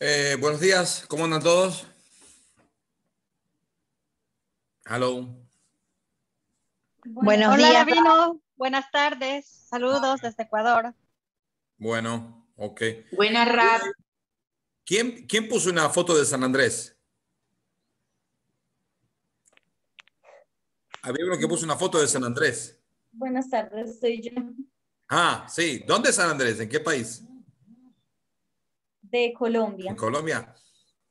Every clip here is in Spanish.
Eh, buenos días, ¿cómo andan todos? Hello. Buenos Hola, días. Buenas tardes. Saludos desde Ecuador. Bueno, ok. Buena rap. ¿Quién, ¿Quién puso una foto de San Andrés? Había uno que puso una foto de San Andrés. Buenas tardes, soy yo. Ah, sí. ¿Dónde es San Andrés? ¿En qué país? de Colombia. Colombia.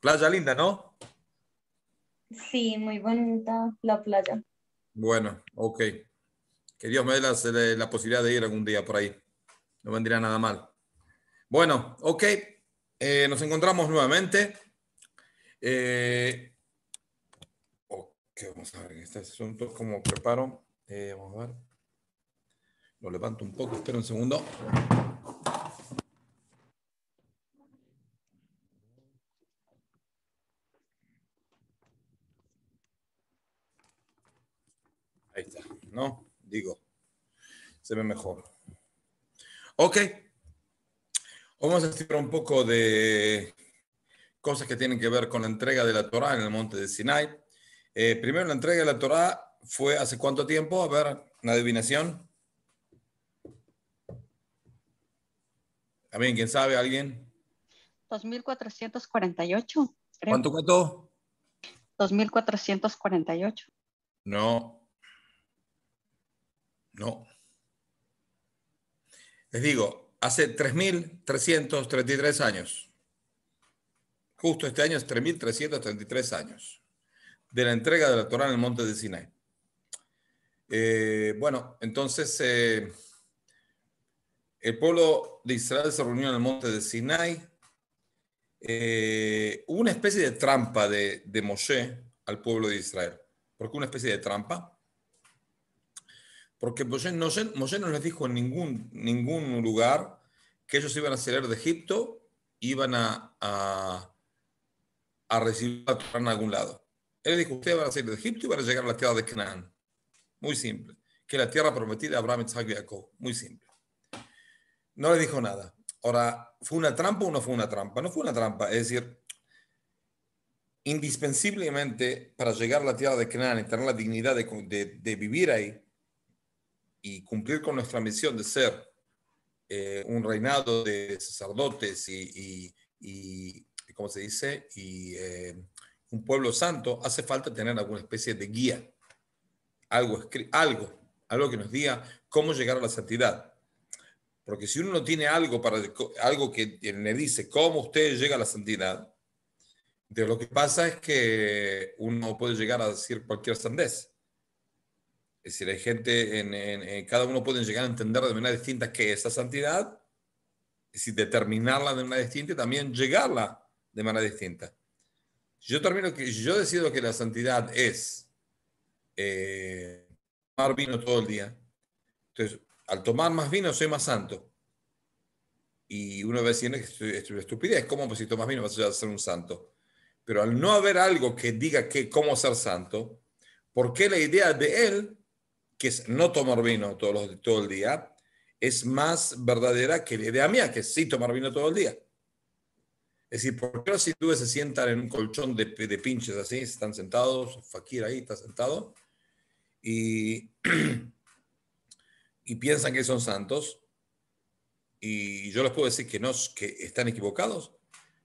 Playa linda, ¿no? Sí, muy bonita la playa. Bueno, ok. Que Dios me dé eh, la, posibilidad de ir algún día por ahí. No vendría nada mal. Bueno, ok. Eh, nos encontramos nuevamente. Eh, vamos a ver. Este asunto, como preparo? vamos a ver. Lo levanto un poco, espera un segundo. ¿no? Digo, se ve mejor. Ok. Vamos a decir un poco de cosas que tienen que ver con la entrega de la Torah en el monte de Sinai. Eh, primero, la entrega de la Torah fue hace cuánto tiempo? A ver, una adivinación. ver, ¿Quién sabe? ¿Alguien? 2448. ¿Cuánto cuento? 2448. No, no. Les digo, hace 3.333 años, justo este año es 3.333 años, de la entrega de la Torá en el monte de Sinai. Eh, bueno, entonces eh, el pueblo de Israel se reunió en el monte de Sinai. Eh, hubo una especie de trampa de, de Moshe al pueblo de Israel. ¿Por qué una especie de trampa? Porque Moshe, no les dijo en ningún, ningún lugar que ellos iban a salir de Egipto, iban a, a, recibir a Torah en algún lado. Él dijo, ustedes van a salir de Egipto y van a llegar a la tierra de Canaán. Muy simple. Que la tierra prometida a Abraham, Isaac y Jacob. Muy simple. No le dijo nada. Ahora, ¿fue una trampa o no fue una trampa? No fue una trampa. Es decir, indispensablemente para llegar a la tierra de Canaán y tener la dignidad de vivir ahí, y cumplir con nuestra misión de ser eh, un reinado de sacerdotes y, y, se dice? Y eh, un pueblo santo, hace falta tener alguna especie de guía, algo, algo, algo que nos diga cómo llegar a la santidad. Porque si uno no tiene algo, para, algo que le dice cómo usted llega a la santidad, de lo que pasa es que uno puede llegar a decir cualquier sandez. Es decir, hay gente, en, eh, cada uno puede llegar a entender de manera distinta qué es esa santidad, es decir, determinarla de manera distinta y también llegarla de manera distinta. Yo, termino que, yo decido que la santidad es eh, tomar vino todo el día. Entonces, al tomar más vino, soy más santo. Y uno ve diciendo que es estupidez, ¿cómo? Pues si tomas vino vas a ser un santo. Pero al no haber algo que diga que cómo ser santo, ¿por qué la idea de él que es no tomar vino todo el día, es más verdadera que la idea mía, que sí tomar vino todo el día. Es decir, ¿por qué los tú se sientan en un colchón de, pinches así? Están sentados, Fakir ahí está sentado, y, piensan que son santos. Y yo les puedo decir que no, que están equivocados.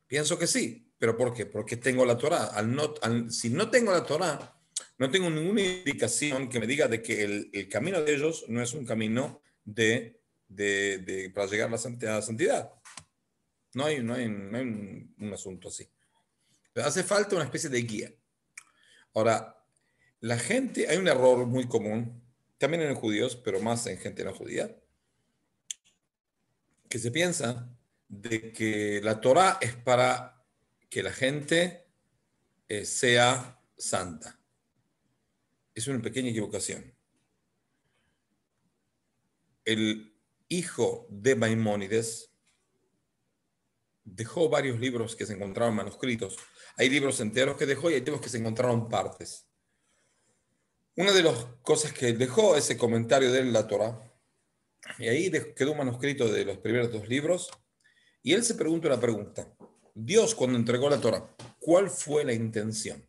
Pienso que sí, pero ¿por qué? Porque tengo la Torah. Al no, si no tengo la Torah, no tengo ninguna indicación que me diga de que el, camino de ellos no es un camino de, para llegar a la santidad. No hay, no hay, un, asunto así. hace falta una especie de guía. Ahora, la gente, hay un error muy común, también en los judíos, pero más en gente no judía, que se piensa de que la Torah es para que la gente eh, sea santa es una pequeña equivocación. El hijo de Maimónides dejó varios libros que se encontraban manuscritos. Hay libros enteros que dejó y hay libros que se encontraron partes. Una de las cosas que dejó ese comentario de la Torah, y ahí quedó un manuscrito de los primeros dos libros, y él se pregunta la pregunta. Dios cuando entregó la Torah, ¿cuál fue la intención?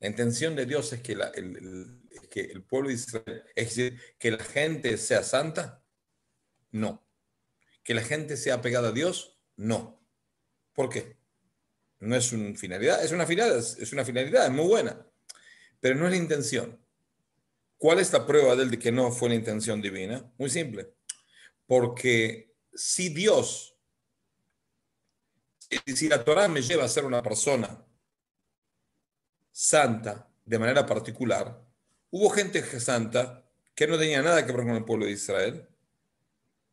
La intención de Dios es que, el, pueblo de Israel, es decir, que la gente sea santa, no. Que la gente sea apegada a Dios, no. ¿Por qué? No es una finalidad, es una finalidad, es una finalidad, es muy buena, pero no es la intención. ¿Cuál es la prueba del de que no fue la intención divina? Muy simple. Porque si Dios, si la Torah me lleva a ser una persona santa de manera particular, hubo gente santa que no tenía nada que ver con el pueblo de Israel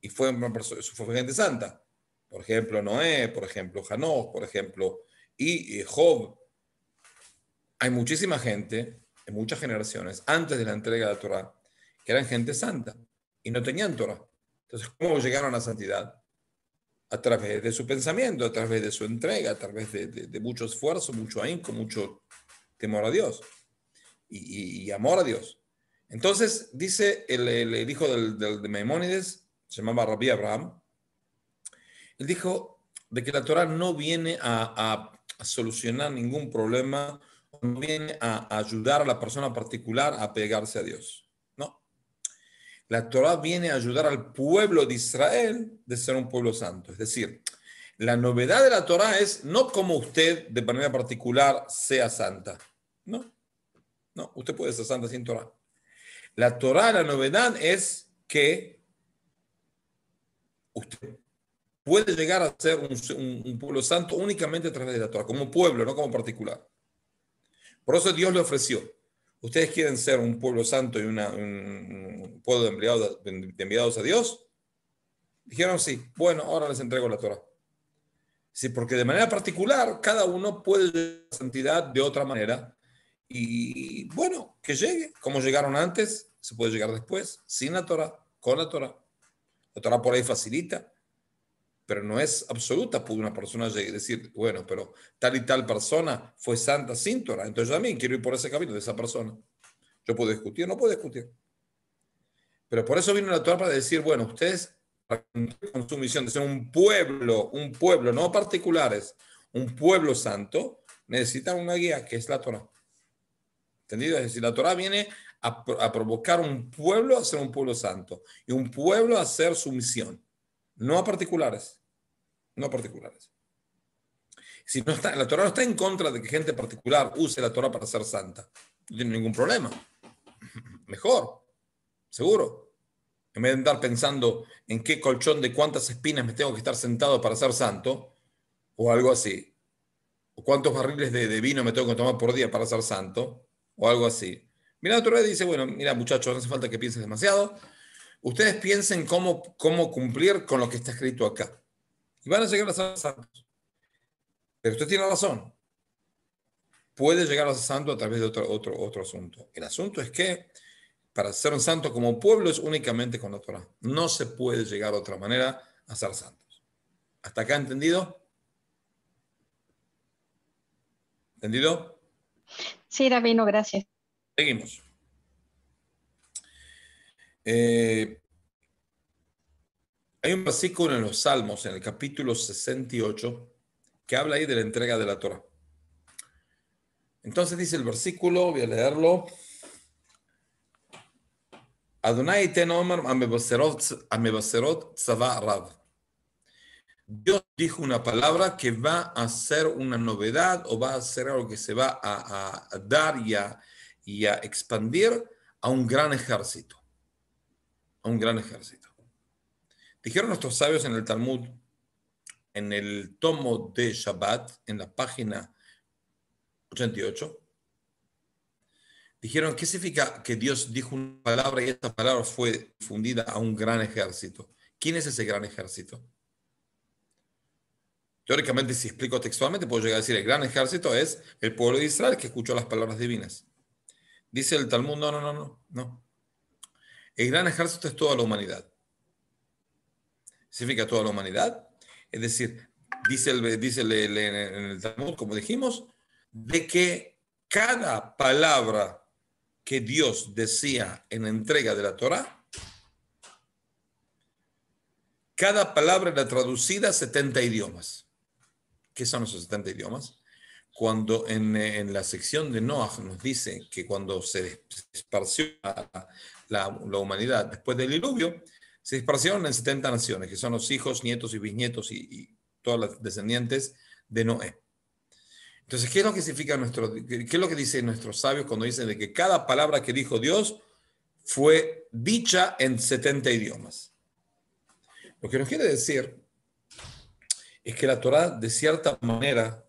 y fue, una persona, gente santa. Por ejemplo, Noé, por ejemplo, Janos, por ejemplo, y, eh, Job. Hay muchísima gente en muchas generaciones antes de la entrega de la Torah que eran gente santa y no tenían Torah. Entonces, ¿cómo llegaron a la santidad? A través de su pensamiento, a través de su entrega, a través de, de, de mucho esfuerzo, mucho ahínco, mucho temor a Dios y, amor a Dios. Entonces, dice el, hijo de Maimónides, se llamaba Rabbi Abraham, él dijo de que la Torah no viene a, solucionar ningún problema, no viene a, ayudar a la persona particular a pegarse a Dios. No. La Torah viene a ayudar al pueblo de Israel de ser un pueblo santo. Es decir, la novedad de la Torá es no como usted de manera particular sea santa. No, no, usted puede ser santa sin Torah. La Torá, la novedad es que usted puede llegar a ser un, pueblo santo únicamente a través de la Torah, como pueblo, no como particular. Por eso Dios le ofreció. ¿Ustedes quieren ser un pueblo santo y un pueblo de enviados, de enviados a Dios? Dijeron sí. Bueno, ahora les entrego la Torá. Sí, porque de manera particular cada uno puede la santidad de otra manera. Y bueno, que llegue. Como llegaron antes, se puede llegar después, sin la Torah, con la Torah. La Torah por ahí facilita, pero no es absoluta. Puede una persona decir, bueno, pero tal y tal persona fue santa sin Torah, entonces yo también quiero ir por ese camino de esa persona. Yo puedo discutir, no puedo discutir. Pero por eso vino la Torah para decir, bueno, ustedes con su misión de ser un pueblo, un pueblo, no particulares, un pueblo santo, necesitan una guía que es la Torah. ¿Entendido? Es decir, la Torah viene a, a provocar un pueblo a ser un pueblo santo y un pueblo a hacer su misión, no a particulares, no particulares. Si no está, la Torah no está en contra de que gente particular use la Torah para ser santa. No tiene ningún problema. Mejor, seguro en vez de andar pensando en qué colchón de cuántas espinas me tengo que estar sentado para ser santo, o algo así, o cuántos barriles de, vino me tengo que tomar por día para ser santo, o algo así. Mira, otra vez dice, bueno, mira muchachos, no hace falta que pienses demasiado, ustedes piensen cómo, cómo cumplir con lo que está escrito acá. Y van a llegar a ser santos. Pero usted tiene razón. Puede llegar a ser santo a través de otro, otro, otro asunto. El asunto es que para ser un santo como pueblo es únicamente con la Torah. No se puede llegar de otra manera a ser santos. ¿Hasta acá entendido? ¿Entendido? Sí, Rabino, gracias. Seguimos. Eh, hay un versículo en los Salmos, en el capítulo 68, que habla ahí de la entrega de la Torah. Entonces dice el versículo, voy a leerlo. Adonai ten Omar Dios dijo una palabra que va a ser una novedad o va a ser algo que se va a, dar y y a expandir a un gran ejército. A un gran ejército. Dijeron nuestros sabios en el Talmud, en el tomo de Shabbat, en la página 88, Dijeron, ¿qué significa que Dios dijo una palabra y esta palabra fue fundida a un gran ejército? ¿Quién es ese gran ejército? Teóricamente, si explico textualmente, puedo llegar a decir, el gran ejército es el pueblo de Israel que escuchó las palabras divinas. Dice el Talmud, no, no, no, no, no. El gran ejército es toda la humanidad. Significa toda la humanidad. Es decir, dice, el, dice el Talmud, como dijimos, de que cada palabra que Dios decía en la entrega de la Torá, cada palabra era traducida a 70 idiomas. ¿Qué son esos 70 idiomas? Cuando en, la sección de Noah nos dice que cuando se esparció la, humanidad después del diluvio, se esparcieron en 70 naciones, que son los hijos, nietos y bisnietos y, y todas las descendientes de Noé. Entonces, ¿qué es lo que nuestro, qué es lo que dicen nuestros sabios cuando dicen de que cada palabra que dijo Dios fue dicha en 70 idiomas? Lo que nos quiere decir es que la Torá, de cierta manera,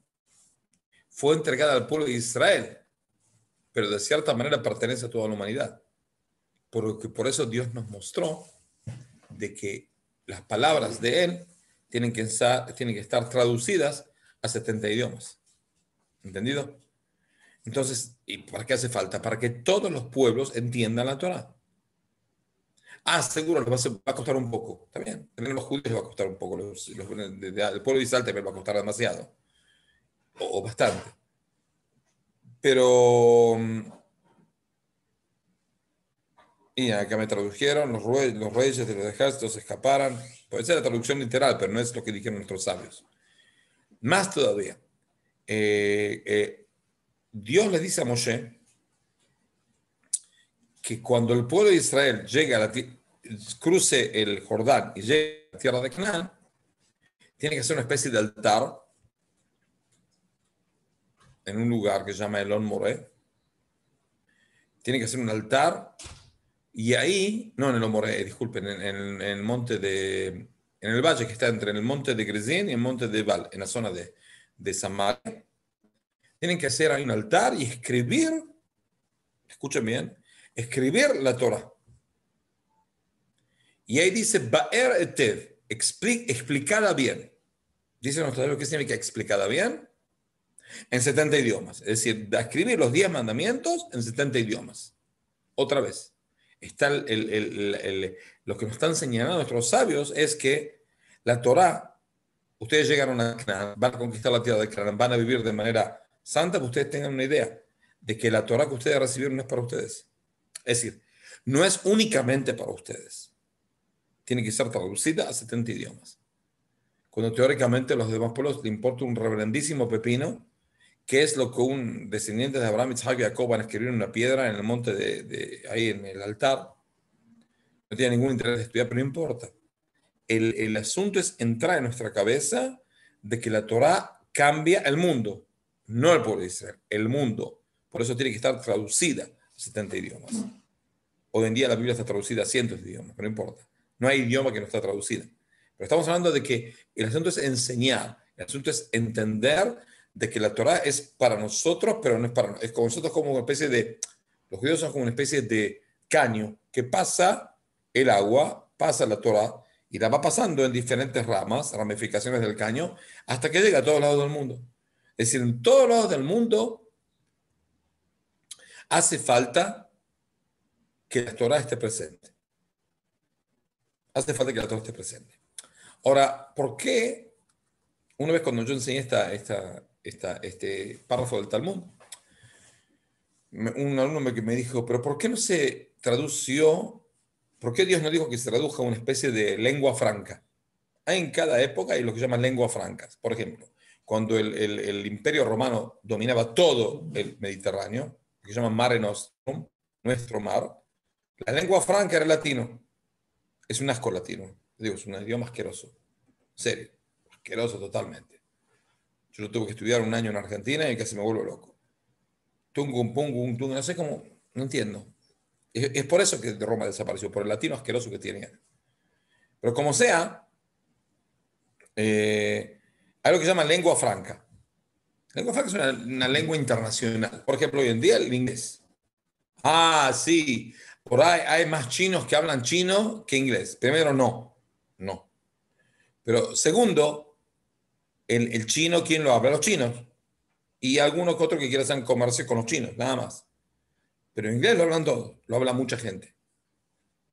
fue entregada al pueblo de Israel, pero de cierta manera pertenece a toda la humanidad. Porque por eso Dios nos mostró de que las palabras de Él tienen que estar, tienen que estar traducidas a 70 idiomas. ¿Entendido? Entonces, ¿y para qué hace falta? Para que todos los pueblos entiendan la Torah. Ah, seguro, les va a, costar un poco. También, También los judíos les va a costar un poco. el pueblo de Israel también va a costar demasiado. O, bastante. Pero. Mm, y acá me tradujeron, los, reyes, los reyes de los ejércitos escaparan. Puede ser la traducción literal, pero no es lo que dijeron nuestros sabios. Más todavía. Eh, eh, Dios le dice a Moshe que cuando el pueblo de Israel llega a la cruce el Jordán y llegue a la tierra de Canaán, tiene que hacer una especie de altar en un lugar que se llama Elon Moré. Tiene que hacer un altar y ahí, no en Elon Moré, eh, disculpen, en, el monte de, en el valle que está entre el monte de Grezín y el monte de Val, en la zona de de Samaria. Tienen que hacer ahí un altar y escribir, escuchen bien, escribir la Torah. Y ahí dice, Baer Etev, explicada bien. Dice nuestro sabio que significa explicada bien en 70 idiomas. Es decir, escribir los 10 mandamientos en 70 idiomas. Otra vez, está el, el, los que nos están señalando nuestros sabios es que la Torah ustedes llegaron a Canaán, van a conquistar la tierra de Canaán, van a vivir de manera santa, que ustedes tengan una idea de que la Torah que ustedes recibieron es para ustedes. Es decir, no es únicamente para ustedes. Tiene que ser traducida a 70 idiomas. Cuando teóricamente a los demás pueblos le importa un reverendísimo pepino, que es lo que un descendiente de Abraham, Isaac y Jacob van a escribir en una piedra en el monte de, ahí en el altar. No tiene ningún interés de estudiar, pero no importa el, asunto es entrar en nuestra cabeza de que la Torá cambia el mundo, no el pueblo de Israel, el mundo. Por eso tiene que estar traducida a 70 idiomas. Hoy en día la Biblia está traducida a cientos de idiomas, pero no importa. No hay idioma que no está traducida. Pero estamos hablando de que el asunto es enseñar, el asunto es entender de que la Torá es para nosotros, pero no es para nosotros. Es como nosotros como una especie de, los judíos son como una especie de caño que pasa el agua, pasa la Torá, y la va pasando en diferentes ramas, ramificaciones del caño, hasta que llega a todos lados del mundo. Es decir, en todos lados del mundo hace falta que la Torah esté presente. Hace falta que la Torah esté presente. Ahora, ¿por qué? Una vez cuando yo enseñé esta, esta, este párrafo del Talmud, un alumno me, me dijo, pero ¿por qué no se tradució ¿Por qué Dios no dijo que se traduzca a una especie de lengua franca? Hay en cada época hay lo que llaman lenguas francas. Por ejemplo, cuando el, imperio romano dominaba todo el Mediterráneo, lo que llaman Mare Nostrum, nuestro mar, la lengua franca era el latino. Es un asco latino. Digo, es un idioma asqueroso. Serio. Asqueroso totalmente. Yo lo tuve que estudiar un año en Argentina y casi me vuelvo loco. Tungum, no sé cómo, no entiendo. Es, por eso que Roma desapareció, por el latino asqueroso que tenía. Pero como sea, eh, hay que se llama lengua franca. Lengua franca es una, lengua internacional. Por ejemplo, hoy en día el inglés. Ah, sí, por ahí hay más chinos que hablan chino que inglés. Primero, no, no. Pero segundo, el, chino, ¿quién lo habla? Los chinos. Y algunos que otros que quieran comercio con los chinos, nada más. Pero en inglés lo hablan todos, lo habla mucha gente.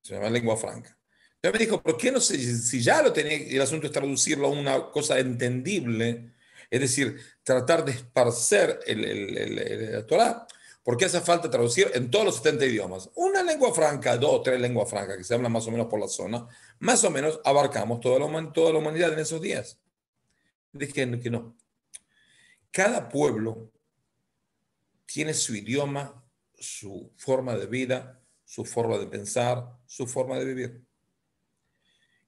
Se llama lengua franca. Entonces me dijo, ¿por qué no sé si ya lo tenía, el asunto es traducirlo a una cosa entendible, es decir, tratar de esparcer el, el, Torah, ¿por qué hace falta traducir en todos los 70 idiomas? Una lengua franca, dos o tres lenguas francas que se hablan más o menos por la zona, más o menos abarcamos toda la, toda la humanidad en esos días. Dije que no. Cada pueblo tiene su idioma su forma de vida, su forma de pensar, su forma de vivir.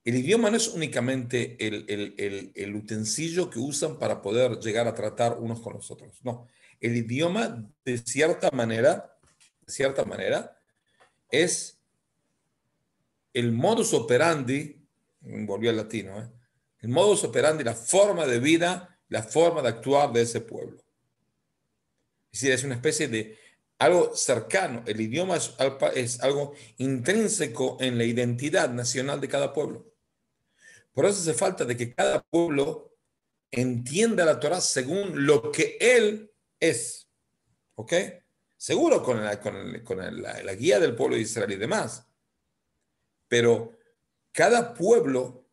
El idioma no es únicamente el, el, utensilio que usan para poder llegar a tratar unos con los otros. No, el idioma de cierta manera, de cierta manera, es el modus operandi, volvió al latino, ¿eh? el modus operandi, la forma de vida, la forma de actuar de ese pueblo. Es decir, es una especie de algo cercano. El idioma es, algo intrínseco en la identidad nacional de cada pueblo. Por eso hace falta de que cada pueblo entienda la Torah según lo que él es. ¿Ok? Seguro con con, con la, la guía del pueblo de Israel y demás. Pero cada pueblo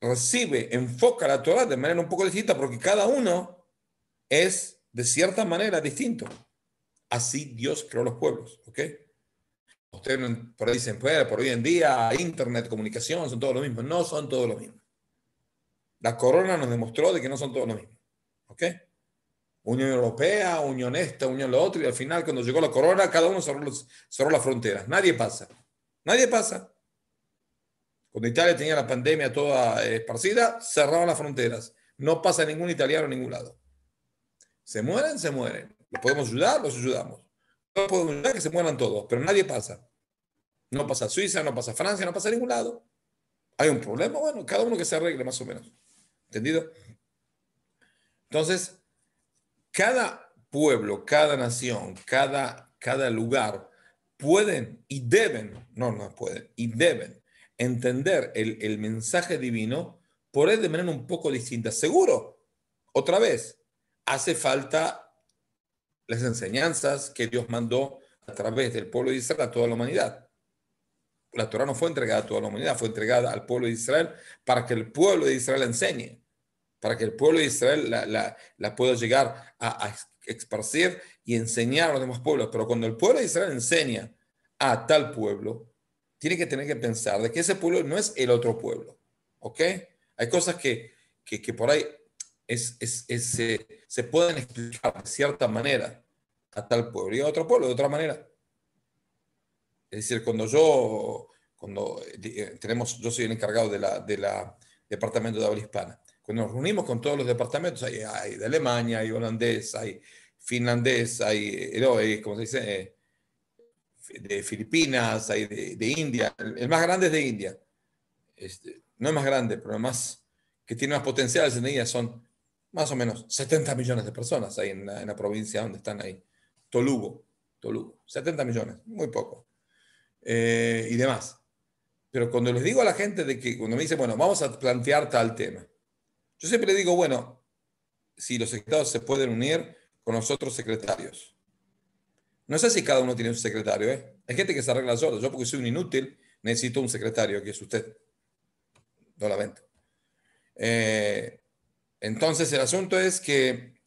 recibe, enfoca la Torah de manera un poco distinta porque cada uno es de cierta manera distinto así Dios creó los pueblos, ¿ok? Ustedes por dicen, pues, por hoy en día, internet, comunicación, son todos lo mismo. No son todos lo mismo. La corona nos demostró de que no son todos lo mismo, ¿ok? Unión Europea, Unión Esta, Unión la otra, y al final cuando llegó la corona, cada uno cerró, cerró las fronteras. Nadie pasa. Nadie pasa. Cuando Italia tenía la pandemia toda eh, esparcida, cerraban las fronteras. No pasa ningún italiano a ningún lado. Se mueren, se mueren podemos ayudar? Los ayudamos. No podemos ayudar que se mueran todos, pero nadie pasa. No pasa Suiza, no pasa Francia, no pasa a ningún lado. Hay un problema, bueno, cada uno que se arregle más o menos. ¿Entendido? Entonces, cada pueblo, cada nación, cada, cada lugar pueden y deben, no, no pueden, y deben entender el, el mensaje divino por él de manera un poco distinta. Seguro, otra vez, hace falta las enseñanzas que Dios mandó a través del pueblo de Israel a toda la humanidad. La Torah no fue entregada a toda la humanidad, fue entregada al pueblo de Israel para que el pueblo de Israel la enseñe, para que el pueblo de Israel la, pueda llegar a, a, esparcir y enseñar a los demás pueblos. Pero cuando el pueblo de Israel enseña a tal pueblo, tiene que tener que pensar de que ese pueblo no es el otro pueblo. ¿Ok? Hay cosas que por ahí es, eh, se pueden explicar de cierta manera a tal pueblo y a otro pueblo de otra manera. Es decir, cuando yo, cuando eh, eh, tenemos, yo soy el encargado de la, de la departamento de habla hispana, cuando nos reunimos con todos los departamentos, hay, de Alemania, hay holandés, hay finlandés, hay, no, hay como se dice? de Filipinas, hay de, India, el, más grande es de India. Este, no es más grande, pero más que tiene más potenciales en ella son más o menos 70 millones de personas ahí en la, provincia donde están ahí. Tolugo, Tolugo, 70 millones, muy poco. Eh, y demás. Pero cuando les digo a la gente de que, cuando me dicen, bueno, vamos a plantear tal tema, yo siempre le digo, bueno, si los estados se pueden unir con los otros secretarios. No sé si cada uno tiene un secretario, ¿eh? Hay gente que se arregla solo. Yo, porque soy un inútil, necesito un secretario, que es usted. No la Eh, entonces, el asunto es que,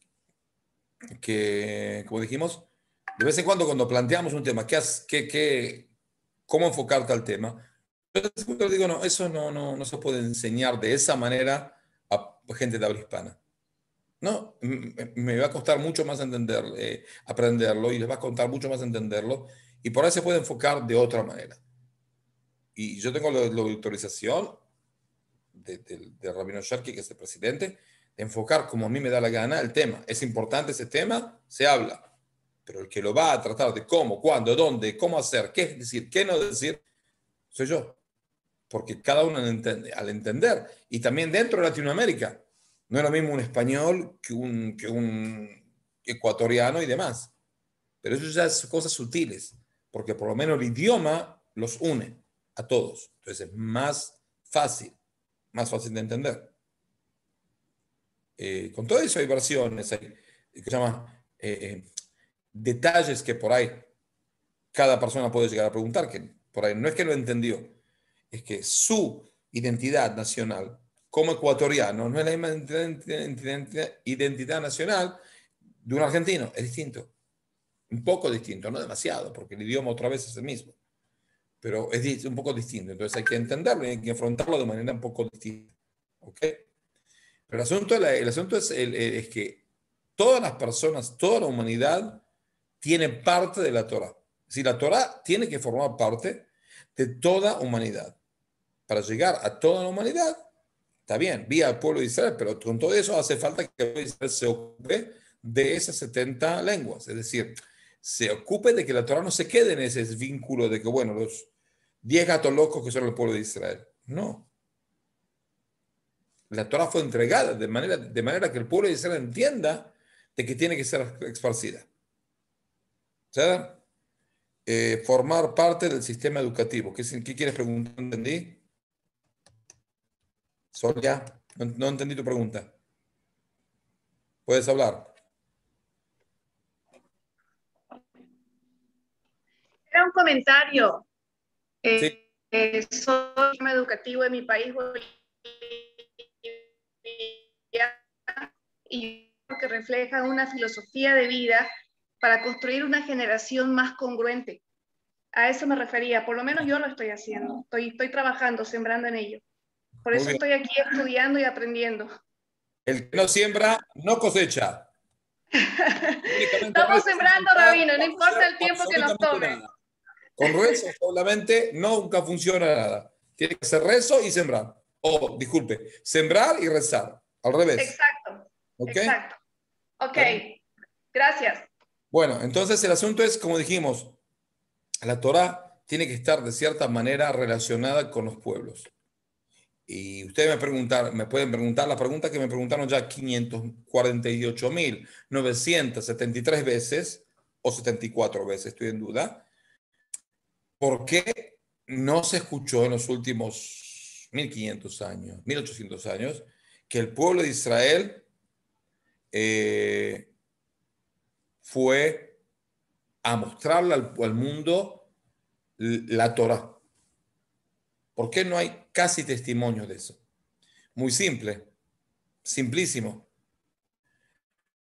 como dijimos, de vez en cuando cuando planteamos un tema, ¿qué, qué, ¿cómo enfocarte al tema? Entonces, digo, no, eso no, no, se puede enseñar de esa manera a gente de habla hispana. No, me va a costar mucho más entender, eh, aprenderlo y les va a costar mucho más entenderlo y por ahí se puede enfocar de otra manera. Y yo tengo la, autorización de, de, de Rabino Sharkey, que es el presidente, enfocar como a mí me da la gana el tema. Es importante ese tema, se habla. Pero el que lo va a tratar de cómo, cuándo, dónde, cómo hacer, qué decir, qué no decir, soy yo. Porque cada uno al entender, y también dentro de Latinoamérica, no es lo mismo un español que un, que un ecuatoriano y demás. Pero eso ya es cosas sutiles, porque por lo menos el idioma los une a todos. Entonces es más fácil, más fácil de entender. Eh, con todo eso hay versiones, hay eh, eh, detalles que por ahí cada persona puede llegar a preguntar, que por ahí no es que lo entendió, es que su identidad nacional como ecuatoriano no es la misma identidad, identidad nacional de un argentino, es distinto. Un poco distinto, no demasiado, porque el idioma otra vez es el mismo pero es un poco distinto. Entonces hay que entenderlo y hay que afrontarlo de manera un poco distinta. ¿Ok? El asunto, el asunto es, que todas las personas, toda la humanidad tiene parte de la Torah. Si la Torah tiene que formar parte de toda humanidad. Para llegar a toda la humanidad, está bien, vía al pueblo de Israel, pero con todo eso hace falta que Israel se ocupe de esas 70 lenguas. Es decir, se ocupe de que la Torah no se quede en ese vínculo de que, bueno, los 10 gatos locos que son el pueblo de Israel. No, la Torah fue entregada de manera, de manera que el pueblo de Israel entienda de que tiene que ser esparcida. O eh, formar parte del sistema educativo. ¿Qué, qué quieres preguntar? ¿Entendí? sol ya? no entendí tu pregunta. Puedes hablar. Era un comentario eh, eh, el sistema educativo de mi país, y que refleja una filosofía de vida para construir una generación más congruente. A eso me refería, por lo menos yo lo estoy haciendo, estoy, estoy trabajando, sembrando en ello. Por eso estoy aquí estudiando y aprendiendo. El que no siembra, no cosecha. Estamos sembrando, Rabino, no importa el tiempo que nos tome. Con rezo solamente nunca funciona nada. Tiene que ser rezo y sembrar oh, disculpe, sembrar y rezar, al revés. Exacto. ¿Ok? Exacto. Ok, gracias. Bueno, entonces el asunto es, como dijimos, la Torah tiene que estar de cierta manera relacionada con los pueblos. Y ustedes me, preguntar, me pueden preguntar la pregunta que me preguntaron ya 548.973 veces o 74 veces, estoy en duda. ¿Por qué no se escuchó en los últimos 1500 años, 1800 años, que el pueblo de Israel eh, fue a mostrarle al, mundo la Torah. ¿Por qué no hay casi testimonio de eso? Muy simple, simplísimo.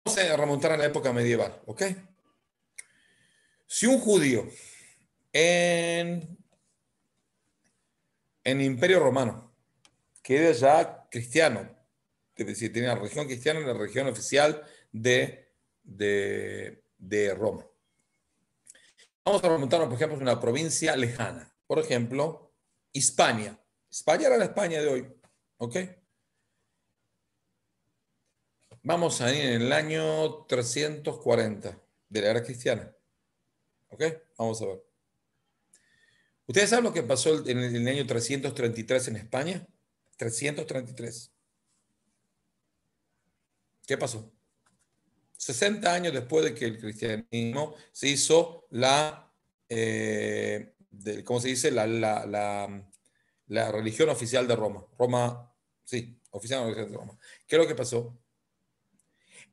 Vamos a remontar a la época medieval, ¿ok? Si un judío en en el Imperio Romano, que era ya cristiano, es decir, tenía la región cristiana en la región oficial de, de, Roma. Vamos a preguntarnos, por ejemplo, una provincia lejana, por ejemplo, España. España era la España de hoy, ¿ok? Vamos a ir en el año 340 de la era cristiana, ¿ok? Vamos a ver. ¿Ustedes saben lo que pasó en el año 333 en España? 333. ¿Qué pasó? 60 años después de que el cristianismo se hizo la, eh, ¿cómo se dice? La, religión oficial de Roma. Roma, sí, oficial de Roma. ¿Qué es lo que pasó?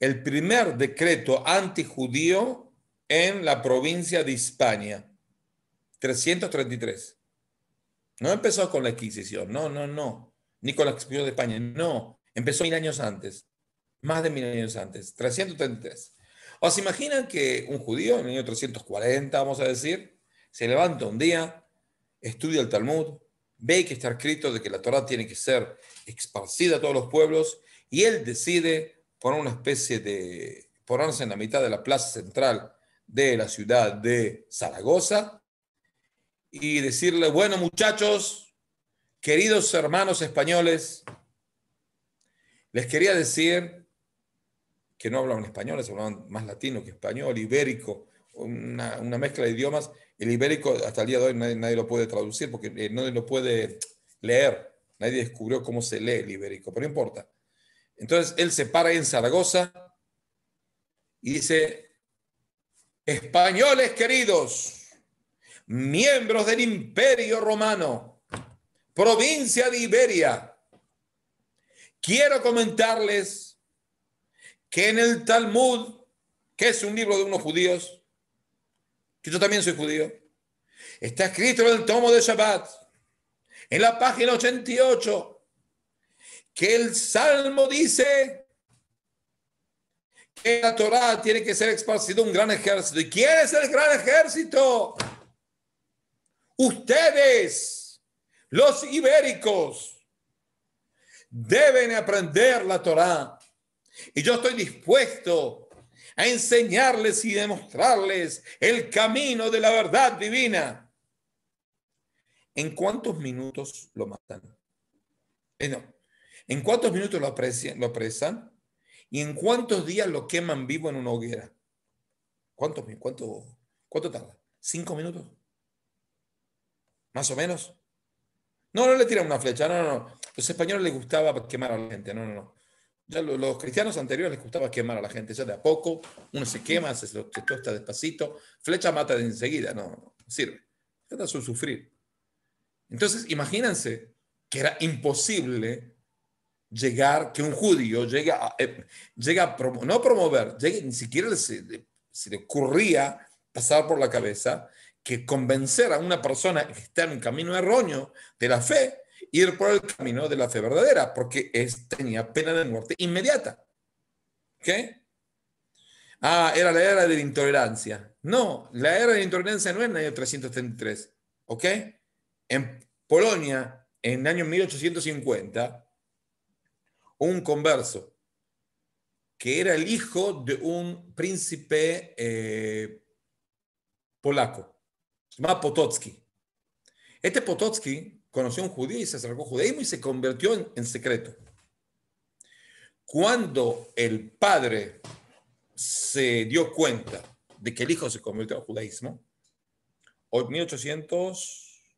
El primer decreto antijudío en la provincia de Hispania 333. No empezó con la Inquisición, no, no, no. Ni con la expulsión de España, no. Empezó mil años antes, más de mil años antes, 333. ¿O se imaginan que un judío en el año 340, vamos a decir, se levanta un día, estudia el Talmud, ve que está escrito de que la Torá tiene que ser esparcida a todos los pueblos y él decide poner una especie de, ponerse en la mitad de la plaza central de la ciudad de Zaragoza y decirle, bueno muchachos, queridos hermanos españoles, les quería decir que no hablaban español, hablaban más latino que español, ibérico, una, mezcla de idiomas. El ibérico hasta el día de hoy nadie, lo puede traducir porque no eh, nadie lo puede leer. Nadie descubrió cómo se lee el ibérico, pero no importa. Entonces él se para en Zaragoza y dice, españoles queridos, miembros del imperio romano, provincia de Iberia. Quiero comentarles que en el Talmud, que es un libro de unos judíos, que yo también soy judío, está escrito en el tomo de Shabbat, en la página 88, que el Salmo dice que la Torah tiene que ser esparcido un gran ejército. ¿Y quién es el gran ejército? Ustedes, los ibéricos, deben aprender la Torá. Y yo estoy dispuesto a enseñarles y demostrarles el camino de la verdad divina. ¿En cuántos minutos lo matan? Eh, ¿En cuántos minutos lo, aprecian, lo apresan? ¿Y en cuántos días lo queman vivo en una hoguera? ¿Cuántos, cuánto, ¿Cuánto tarda? ¿Cinco minutos? más o menos. No, no le tiran una flecha, no, no, no. Los españoles les gustaba quemar a la gente, no, no, no. Ya los, cristianos anteriores les gustaba quemar a la gente, ya de a poco, uno se quema, se, tosta despacito, flecha mata de enseguida, no, no sirve. Trata su sufrir. Entonces, imagínense que era imposible llegar, que un judío llegue a, eh, no promover, llegue, ni siquiera se, se le ocurría pasar por la cabeza que convencer a una persona que está en un camino erróneo de la fe, ir por el camino de la fe verdadera, porque es, tenía pena de muerte inmediata. ¿Ok? Ah, era la era de la intolerancia. No, la era de la intolerancia no es en el año 333. ¿Ok? En Polonia, en el año 1850, un converso que era el hijo de un príncipe eh, polaco. Se llama Pototsky. Este Pototsky conoció a un judío y se acercó al judaísmo y se convirtió en, secreto. Cuando el padre se dio cuenta de que el hijo se convirtió al judaísmo, en 1800,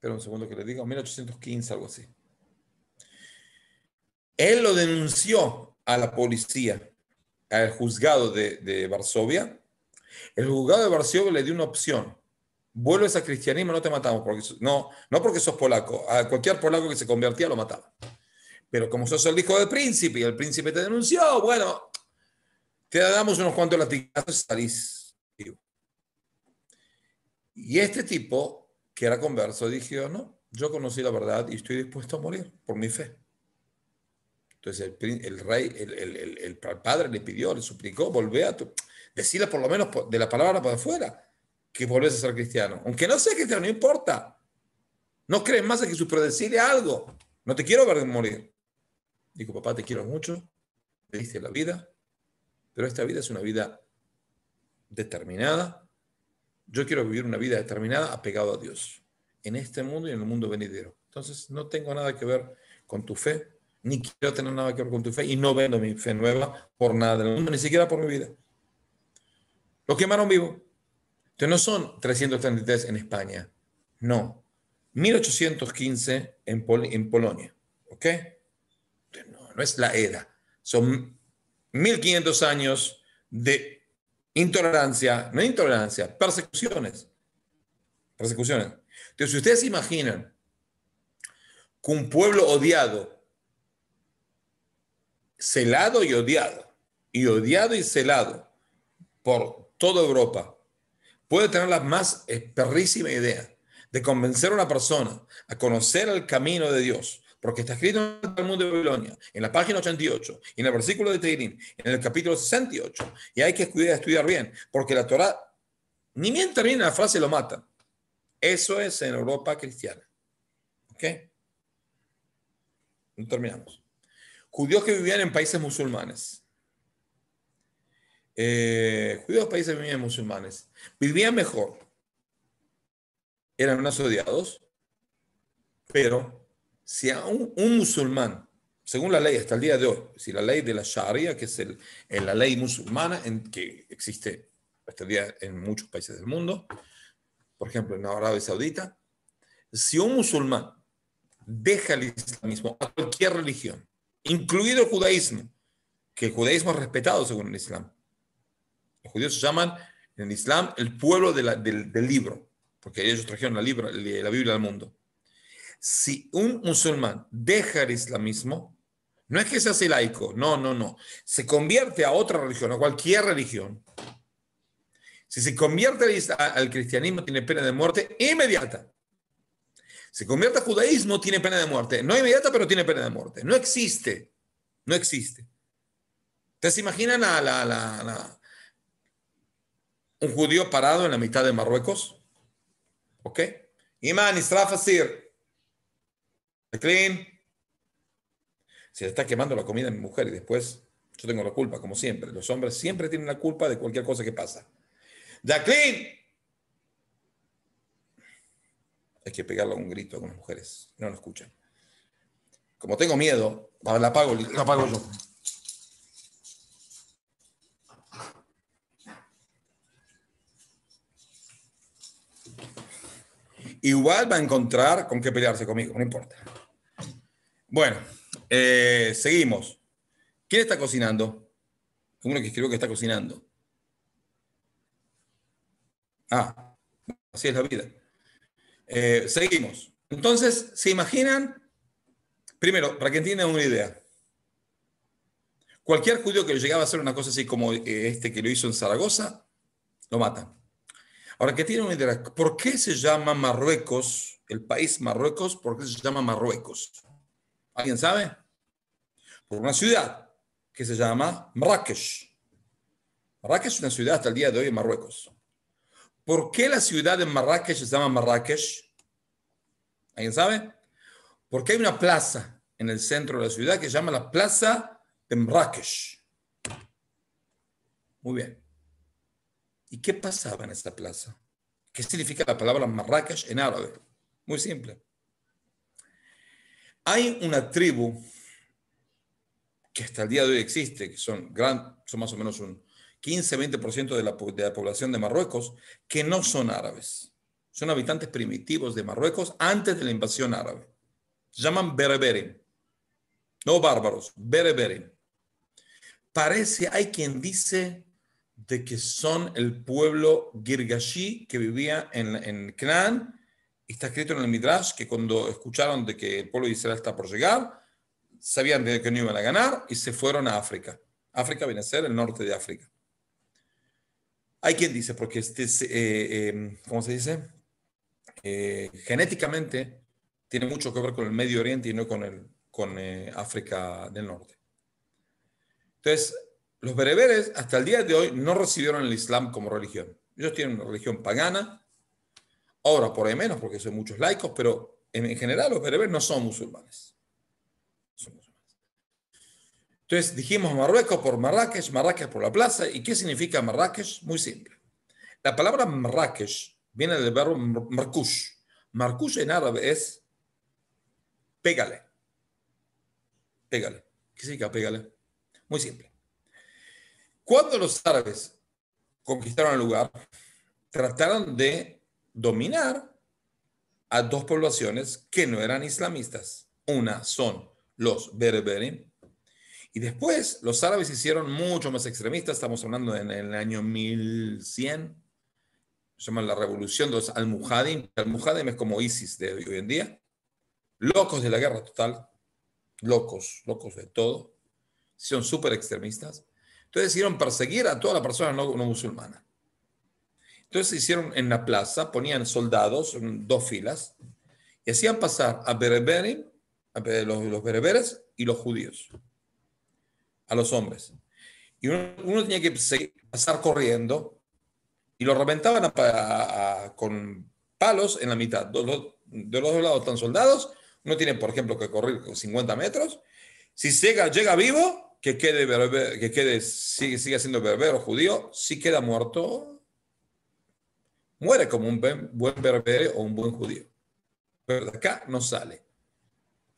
pero un segundo que le 1815, algo así. Él lo denunció a la policía, al juzgado de Varsovia, el juzgado de Varsovia le dio una opción. Vuelves a cristianismo, no te matamos. Porque, no, no porque sos polaco. A cualquier polaco que se convertía lo mataba. Pero como sos el hijo del príncipe y el príncipe te denunció, bueno, te damos unos cuantos latigazos y salís. Y este tipo, que era converso, dijo, no, yo conocí la verdad y estoy dispuesto a morir por mi fe. Entonces el, rey, el, el, padre le pidió, le suplicó, volvé a tu decirle por lo menos de la palabra para afuera que volvés a ser cristiano. Aunque no sea cristiano, no importa. No crees más en que su algo. No te quiero ver morir. Digo, papá, te quiero mucho. Te la vida. Pero esta vida es una vida determinada. Yo quiero vivir una vida determinada apegado a Dios. En este mundo y en el mundo venidero. Entonces, no tengo nada que ver con tu fe. Ni quiero tener nada que ver con tu fe. Y no vendo mi fe nueva por nada del mundo, ni siquiera por mi vida. Los quemaron vivo. Entonces no son 333 en España, no. 1815 en, en Polonia, ¿ok? no, no es la era. Son 1500 años de intolerancia, no intolerancia, persecuciones. Persecuciones. Entonces, si ustedes imaginan que un pueblo odiado, celado y odiado, y odiado y celado por toda Europa puede tener la más perrísima idea de convencer a una persona a conocer el camino de Dios, porque está escrito en el mundo de Babilonia, en la página 88, en el versículo de Teirín, en el capítulo 68, y hay que estudiar, bien, porque la Torah, ni bien termina la frase, lo mata. Eso es en Europa cristiana. ¿Ok? No terminamos. Judíos que vivían en países musulmanes eh, judíos países vivían musulmanes. Vivían mejor. Eran más odiados. Pero si a un, musulmán, según la ley hasta el día de hoy, si la ley de la Sharia, que es eh, la ley musulmana en, que existe hasta el día en muchos países del mundo, por ejemplo en Arabia Saudita, si un musulmán deja el islamismo a cualquier religión, incluido el judaísmo, que el judaísmo es respetado según el islam, los judíos se llaman en el Islam el pueblo del, libro, porque ellos trajeron la, Biblia al mundo. Si un musulmán deja el islamismo, no es que se hace laico, no, no, no. Se convierte a otra religión, a cualquier religión. Si se convierte al cristianismo, tiene pena de muerte inmediata. Se convierte al judaísmo, tiene pena de muerte. No inmediata, pero tiene pena de muerte. No existe. No existe. Ustedes se imaginan a la, un judío parado en la mitad de Marruecos. ¿Ok? Iman Sir, Asir. Se está quemando la comida a mi mujer y después yo tengo la culpa, como siempre. Los hombres siempre tienen la culpa de cualquier cosa que pasa. Jacqueline. Hay que pegarle un grito a las mujeres. No lo escuchan. Como tengo miedo, la apago, la apago yo. igual va a encontrar con qué pelearse conmigo, no importa. Bueno, eh, seguimos. ¿Quién está cocinando? Uno que escribió que está cocinando. Ah, así es la vida. Eh, seguimos. Entonces, ¿se imaginan? Primero, para quien tiene una idea. Cualquier judío que llegaba a hacer una cosa así como eh, este que lo hizo en Zaragoza, lo matan. Ahora, que tiene una idea, ¿por qué se llama Marruecos, el país Marruecos, por qué se llama Marruecos? ¿Alguien sabe? Por una ciudad que se llama Marrakech. Marrakech es una ciudad hasta el día de hoy en Marruecos. ¿Por qué la ciudad de Marrakech se llama Marrakech? ¿Alguien sabe? Porque hay una plaza en el centro de la ciudad que se llama la Plaza de Marrakech. Muy bien. ¿Y qué pasaba en esta plaza? ¿Qué significa la palabra Marrakech en árabe? Muy simple. Hay una tribu que hasta el día de hoy existe, que son, son más o menos un 15-20% de la, de la población de Marruecos, que no son árabes. Son habitantes primitivos de Marruecos antes de la invasión árabe. Se llaman bereberim. No bárbaros, bereberen. Parece, hay quien dice de que son el pueblo Girgashí, que vivía en, en y Está escrito en el Midrash que cuando escucharon de que el pueblo de Israel está por llegar, sabían de que no iban a ganar y se fueron a África. África viene a ser el norte de África. Hay quien dice, porque este, eh, em, ¿cómo se dice? Eh, genéticamente tiene mucho que ver con el Medio Oriente y no con, el, con eh, África del Norte. Entonces, los bereberes hasta el día de hoy no recibieron el Islam como religión. Ellos tienen una religión pagana. Ahora por ahí menos, porque son muchos laicos, pero en, general los bereberes no son musulmanes. Entonces dijimos Marruecos por Marrakech, Marrakech por la plaza. ¿Y qué significa Marrakech? Muy simple. La palabra Marrakech viene del verbo Markush. Markush en árabe es pégale. Pégale. ¿Qué significa pégale? Muy simple. Cuando los árabes conquistaron el lugar, trataron de dominar a dos poblaciones que no eran islamistas. Una son los berberim y después los árabes se hicieron mucho más extremistas, estamos hablando en el año 1100, se llama la revolución de los almohadim, almohadim es como ISIS de hoy en día, locos de la guerra total, locos, locos de todo, son súper extremistas. Entonces hicieron perseguir a toda la persona no, musulmana. musulmanas. Entonces hicieron en la plaza, ponían soldados en dos filas y hacían pasar a, a los, bereberes y los judíos, a los hombres. Y uno, tenía que pasar corriendo y lo reventaban con palos en la mitad. De los, de los dos lados están soldados, uno tiene, por ejemplo, que correr 50 metros. Si llega, llega vivo, que quede, que quede sigue, sigue siendo berbero judío, si queda muerto, muere como un buen berbero o un buen judío. Pero de acá no sale.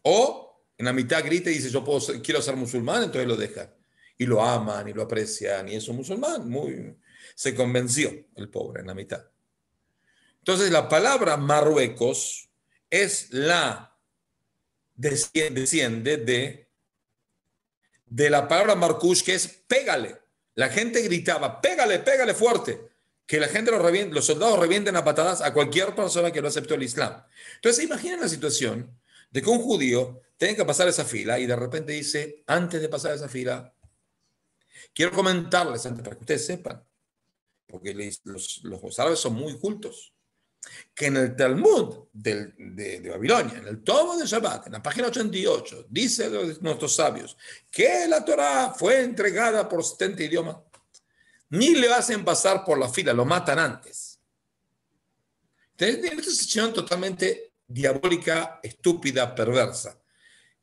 O en la mitad grita y dice, yo puedo quiero ser musulmán, entonces lo deja. Y lo aman y lo aprecian y es un musulmán. Muy, se convenció el pobre en la mitad. Entonces la palabra Marruecos es la desciende de de la palabra marcus que es pégale. La gente gritaba, pégale, pégale fuerte. Que la gente, los, los soldados revienten a patadas a cualquier persona que no aceptó el Islam. Entonces, imaginen la situación de que un judío tenga que pasar esa fila y de repente dice, antes de pasar esa fila, quiero comentarles, antes para que ustedes sepan, porque los, los árabes son muy cultos que en el Talmud de, Babilonia, en el Tomo de Shabbat, en la página 88, dice nuestros sabios que la Torah fue entregada por 70 idiomas, ni le hacen pasar por la fila, lo matan antes. Tiene una situación totalmente diabólica, estúpida, perversa.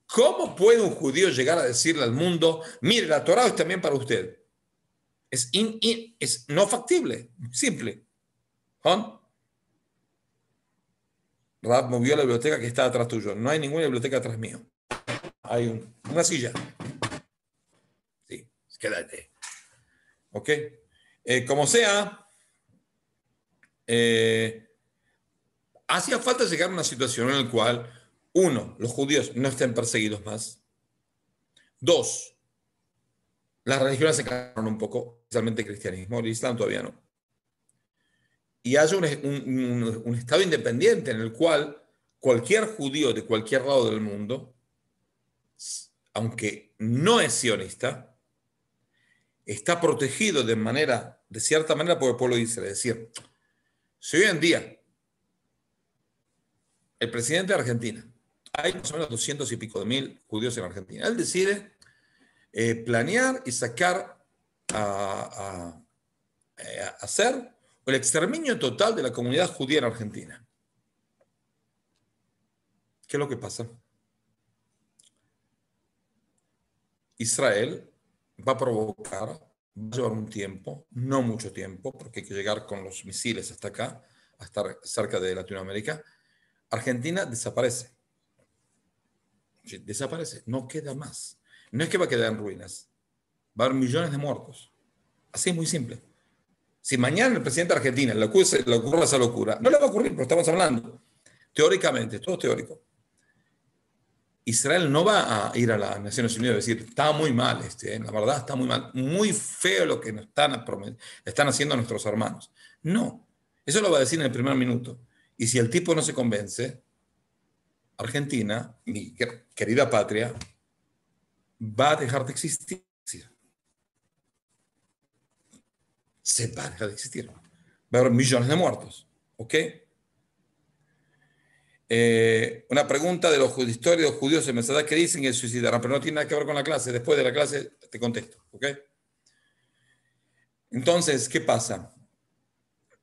¿Cómo puede un judío llegar a decirle al mundo, mire, la Torah es también para usted? Es, in, es no factible, simple. Rab movió la biblioteca que está atrás tuyo. No hay ninguna biblioteca atrás mío. Hay una silla. Sí, quédate. ¿Ok? Eh, como sea, eh, hacía falta llegar a una situación en la cual, uno, los judíos no estén perseguidos más. Dos, las religiones se cambiaron un poco, especialmente el cristianismo, el islam todavía no y haya un, Estado independiente en el cual cualquier judío de cualquier lado del mundo, aunque no es sionista, está protegido de manera, de cierta manera, por el pueblo de Es decir, si hoy en día el presidente de Argentina, hay más o menos 200 y pico de mil judíos en Argentina, él decide eh, planear y sacar a eh, hacer el exterminio total de la comunidad judía en Argentina. ¿Qué es lo que pasa? Israel va a provocar, va a llevar un tiempo, no mucho tiempo, porque hay que llegar con los misiles hasta acá, hasta cerca de Latinoamérica. Argentina desaparece. Desaparece, no queda más. No es que va a quedar en ruinas, va a haber millones de muertos. Así es muy simple. Si mañana el presidente de Argentina le ocurre, esa locura, no le va a ocurrir, pero estamos hablando teóricamente, todo teórico. Israel no va a ir a las Naciones Unidas a decir, está muy mal, este, eh, la verdad está muy mal, muy feo lo que nos están, están haciendo a nuestros hermanos. No, eso lo va a decir en el primer minuto. Y si el tipo no se convence, Argentina, mi querida patria, va a dejar de existir. se va a dejar de existir. Va a haber millones de muertos. ¿Ok? Eh, una pregunta de los historiadores judíos en Mesadá que dicen que se suicidarán, pero no tiene nada que ver con la clase. Después de la clase te contesto. ¿Ok? Entonces, ¿qué pasa?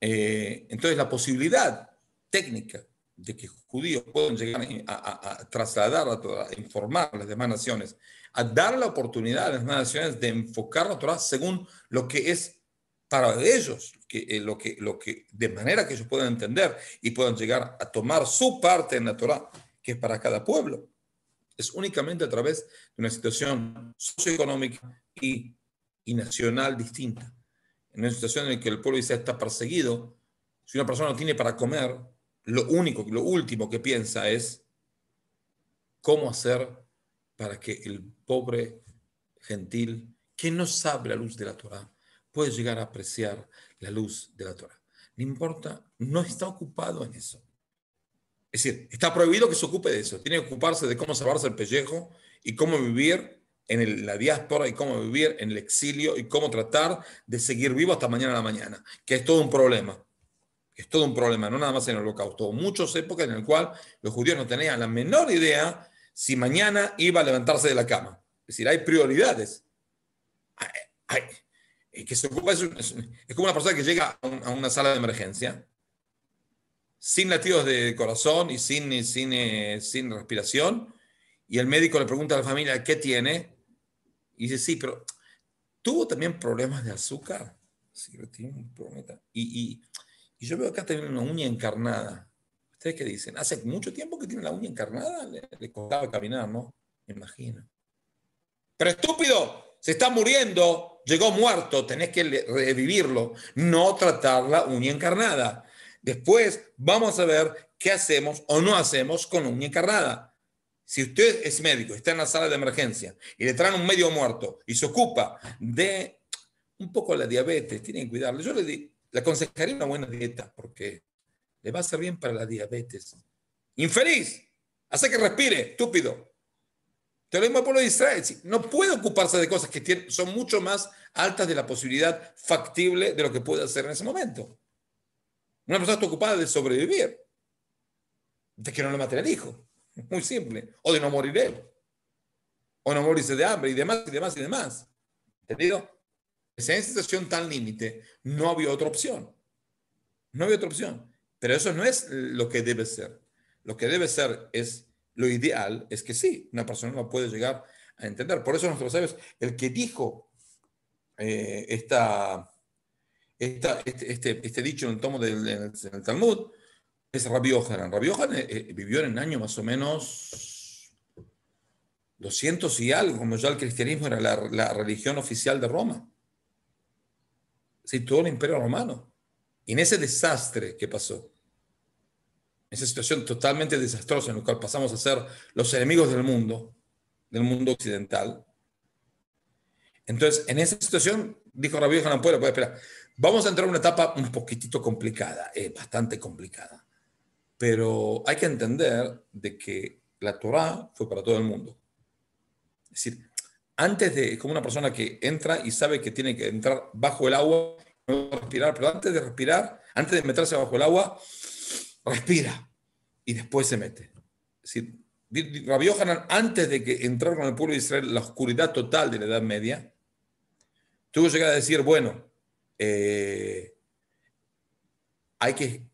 Eh, entonces, la posibilidad técnica de que judíos puedan llegar a, trasladar, a, a, informar a las demás naciones, a dar la oportunidad a las demás naciones de enfocar la Torah según lo que es para ellos, eh, lo que, lo que, de manera que ellos puedan entender y puedan llegar a tomar su parte en la Torah, que es para cada pueblo. Es únicamente a través de una situación socioeconómica y, y nacional distinta. En una situación en la que el pueblo dice está perseguido, si una persona no tiene para comer, lo único, lo último que piensa es cómo hacer para que el pobre gentil, que no sabe la luz de la Torah, puede llegar a apreciar la luz de la Torah. No importa, no está ocupado en eso. Es decir, está prohibido que se ocupe de eso. Tiene que ocuparse de cómo salvarse el pellejo y cómo vivir en la diáspora y cómo vivir en el exilio y cómo tratar de seguir vivo hasta mañana a la mañana, que es todo un problema. Es todo un problema, no nada más en el holocausto. Muchas épocas en las cuales los judíos no tenían la menor idea si mañana iba a levantarse de la cama. Es decir, hay prioridades. hay, que es, como una persona que llega a, una sala de emergencia, sin latidos de corazón y sin, eh, sin, respiración, y el médico le pregunta a la familia qué tiene, y dice, sí, pero tuvo también problemas de azúcar. Y, yo veo acá tiene una uña encarnada. ¿Ustedes qué dicen? Hace mucho tiempo que tiene la uña encarnada, le, costaba caminar, ¿no? Me imagino. Pero estúpido, se está muriendo, llegó muerto, tenés que revivirlo, no tratar la uña encarnada. Después vamos a ver qué hacemos o no hacemos con la uña encarnada. Si usted es médico, está en la sala de emergencia y le traen un medio muerto y se ocupa de un poco la diabetes, tiene que cuidarlo. Yo le, di, le aconsejaría una buena dieta porque le va a ser bien para la diabetes. Infeliz, hace que respire, estúpido. Te No puede ocuparse de cosas que son mucho más altas de la posibilidad factible de lo que puede hacer en ese momento. Una persona está ocupada de sobrevivir, de que no le maten al hijo. Muy simple. O de no morir él. O no morirse de hambre y demás, y demás, y demás. ¿Entendido? Si esa situación tan límite, no había otra opción. No había otra opción. Pero eso no es lo que debe ser. Lo que debe ser es lo ideal es que sí, una persona no puede llegar a entender. Por eso nuestros sabios, el que dijo eh, esta, este, este, este, dicho en el tomo del Talmud, es Rabbi Rabiojan eh, eh, vivió en el año más o menos 200 y algo, como ya el cristianismo era la, la religión oficial de Roma. Sí, todo el imperio romano. Y en ese desastre que pasó, esa situación totalmente desastrosa en la cual pasamos a ser los enemigos del mundo, del mundo occidental. Entonces, en esa situación, dijo Rabí Hanan Puebla, pues, espera, vamos a entrar en una etapa un poquitito complicada, eh, bastante complicada, pero hay que entender de que la Torah fue para todo el mundo. Es decir, antes de, como una persona que entra y sabe que tiene que entrar bajo el agua, no respirar, pero antes de respirar, antes de meterse bajo el agua, respira y después se mete. Es decir, Rabbi antes de que entraron con el pueblo de Israel la oscuridad total de la Edad Media, tuvo que llegar a decir, bueno, eh, hay que,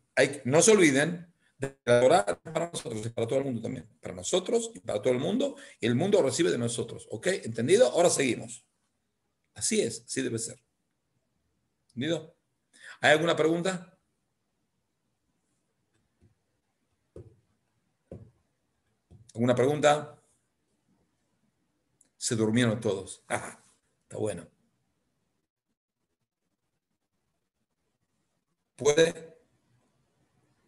no se olviden de orar para nosotros, para todo el mundo también, para nosotros y para todo el mundo, y el mundo recibe de nosotros, ¿ok? ¿Entendido? Ahora seguimos. Así es, así debe ser. ¿Entendido? ¿Hay alguna pregunta? ¿Alguna pregunta? Se durmieron todos. Ah, está bueno. ¿Puede?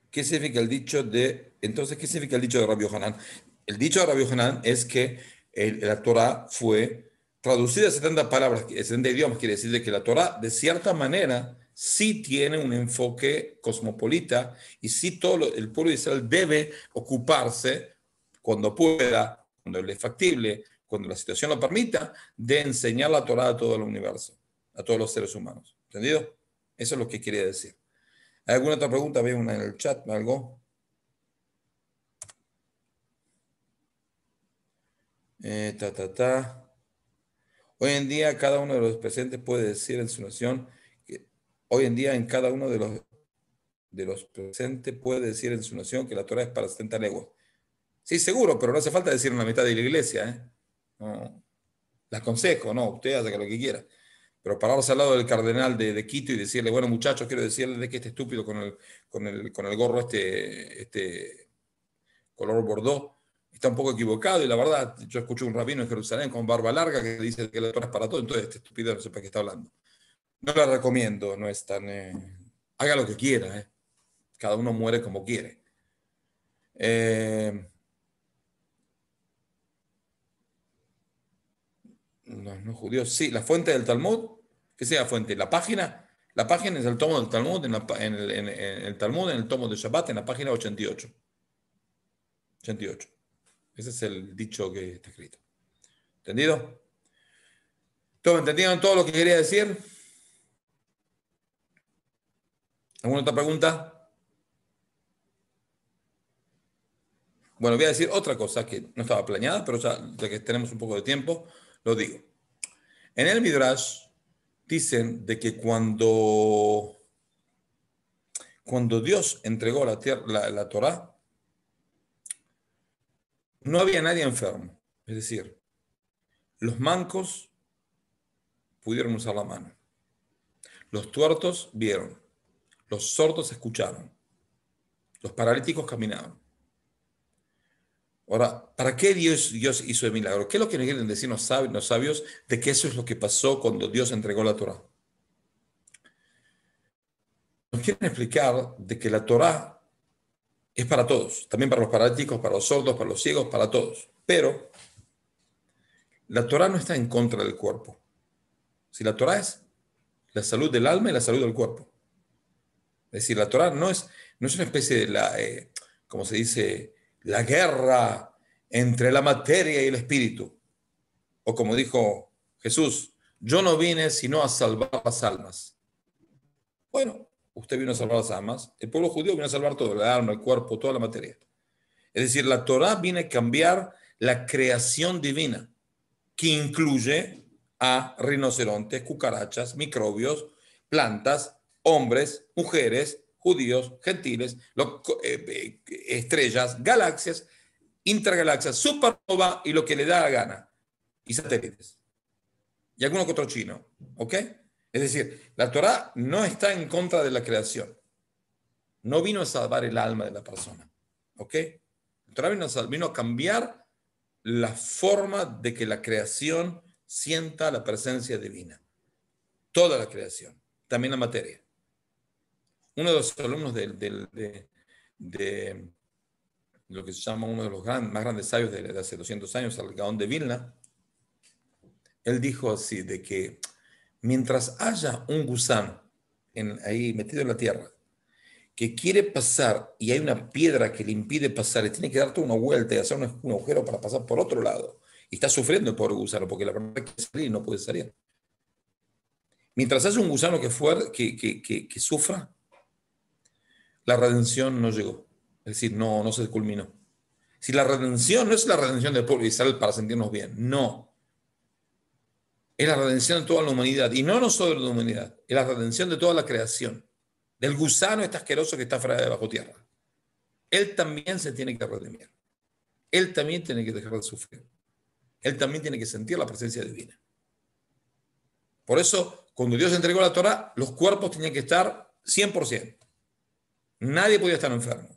¿Qué significa el dicho de... Entonces, ¿qué significa el dicho de Rabbi Hanan? El dicho de Rabio Hanan es que el, la Torah fue traducida a 70 palabras, 70 idiomas, quiere decir que la Torah, de cierta manera, sí tiene un enfoque cosmopolita y sí todo el pueblo de Israel debe ocuparse cuando pueda, cuando es factible, cuando la situación lo permita, de enseñar la Torah a todo el universo, a todos los seres humanos. ¿Entendido? Eso es lo que quería decir. alguna otra pregunta? Veo una en el chat, algo. Eh, ta, ta, ta. Hoy en día cada uno de los presentes puede decir en su nación, que, hoy en día en cada uno de los, de los presentes puede decir en su nación que la Torah es para 70 leguas. Sí, seguro, pero no hace falta decir en la mitad de la iglesia. ¿eh? No. no, usted haga lo que quiera. Pero pararse al lado del cardenal de, Quito y decirle, bueno, muchachos, quiero decirle de que este estúpido con el, con el, gorro, este, este color bordó, está un poco equivocado. Y la verdad, yo escucho un rabino en Jerusalén con barba larga que dice que la Torah es para todo, entonces este estúpido no sepa qué está hablando. No la recomiendo, no es tan. Eh, haga lo que quiera, eh. cada uno muere como quiere. Eh, No, no judíos, sí, la fuente del Talmud, que sea fuente, la página, la página es el tomo del Talmud, en, el, Talmud, en el tomo de Shabbat, en la página 88. 88. Ese es el dicho que está escrito. ¿Entendido? todo entendieron todo lo que quería decir? ¿Alguna otra pregunta? Bueno, voy a decir otra cosa que no estaba planeada, pero ya que tenemos un poco de tiempo, lo digo. En el Midrash dicen de que cuando, cuando Dios entregó la, la, la Torah, no había nadie enfermo. Es decir, los mancos pudieron usar la mano. Los tuertos vieron. Los sordos escucharon. Los paralíticos caminaron. Ahora, ¿para qué Dios, Dios hizo el milagro? ¿Qué es lo que nos quieren decir los sabios, los sabios de que eso es lo que pasó cuando Dios entregó la Torah? Nos quieren explicar de que la Torah es para todos, también para los paralíticos, para los sordos, para los ciegos, para todos. Pero la Torah no está en contra del cuerpo. Si la Torah es la salud del alma y la salud del cuerpo. Es decir, la Torah no es, no es una especie de la, eh, como se dice, la guerra entre la materia y el espíritu. O como dijo Jesús, yo no vine sino a salvar las almas. Bueno, usted vino a salvar las almas, el pueblo judío vino a salvar todo, el alma, el cuerpo, toda la materia. Es decir, la Torah viene a cambiar la creación divina, que incluye a rinocerontes, cucarachas, microbios, plantas, hombres, mujeres, judíos, gentiles, eh, eh, estrellas, galaxias, intergalaxias, supernova y lo que le da la gana, y satélites. Y alguno que otro chino, ¿ok? Es decir, la Torah no está en contra de la creación. No vino a salvar el alma de la persona, ¿ok? La Torah vino a cambiar la forma de que la creación sienta la presencia divina. Toda la creación, también la materia uno de los alumnos de, lo que se llama uno de los más grandes sabios de, hace 200 años, el Gaón de Vilna, él dijo así, de que mientras haya un gusano en, ahí metido en la tierra, que quiere pasar y hay una piedra que le impide pasar y tiene que dar toda una vuelta y hacer un, agujero para pasar por otro lado. Y está sufriendo el pobre gusano porque la verdad que salir no puede salir. Mientras haya un gusano que, que, que, que sufra, la redención no llegó. Es decir, no, no se culminó. Si la redención no es la redención del pueblo de Israel para sentirnos bien, no. Es la redención de toda la humanidad, y no nosotros de la humanidad, es la redención de toda la creación, del gusano este asqueroso que está fuera de bajo tierra. Él también se tiene que redimir. Él también tiene que dejar de sufrir. Él también tiene que sentir la presencia divina. Por eso, cuando Dios entregó la Torah, los cuerpos tenían que estar 100%. Nadie podía estar enfermo.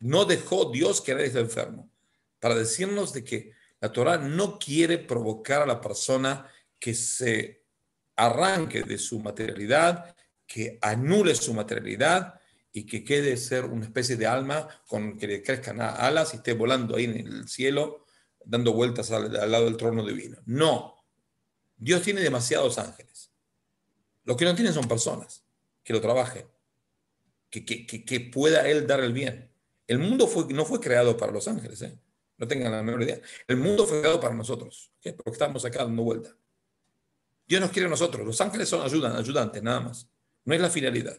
No dejó Dios que nadie esté enfermo. Para decirnos de que la Torah no quiere provocar a la persona que se arranque de su materialidad, que anule su materialidad y que quede ser una especie de alma con que le crezcan alas y esté volando ahí en el cielo, dando vueltas al, lado del trono divino. No. Dios tiene demasiados ángeles. Lo que no tiene son personas que lo trabajen que, pueda Él dar el bien. El mundo no fue creado para los ángeles, ¿eh? no tengan la menor idea. El mundo fue creado para nosotros, porque estamos acá dando vuelta. Dios nos quiere a nosotros. Los ángeles son ayudan, ayudantes, nada más. No es la finalidad.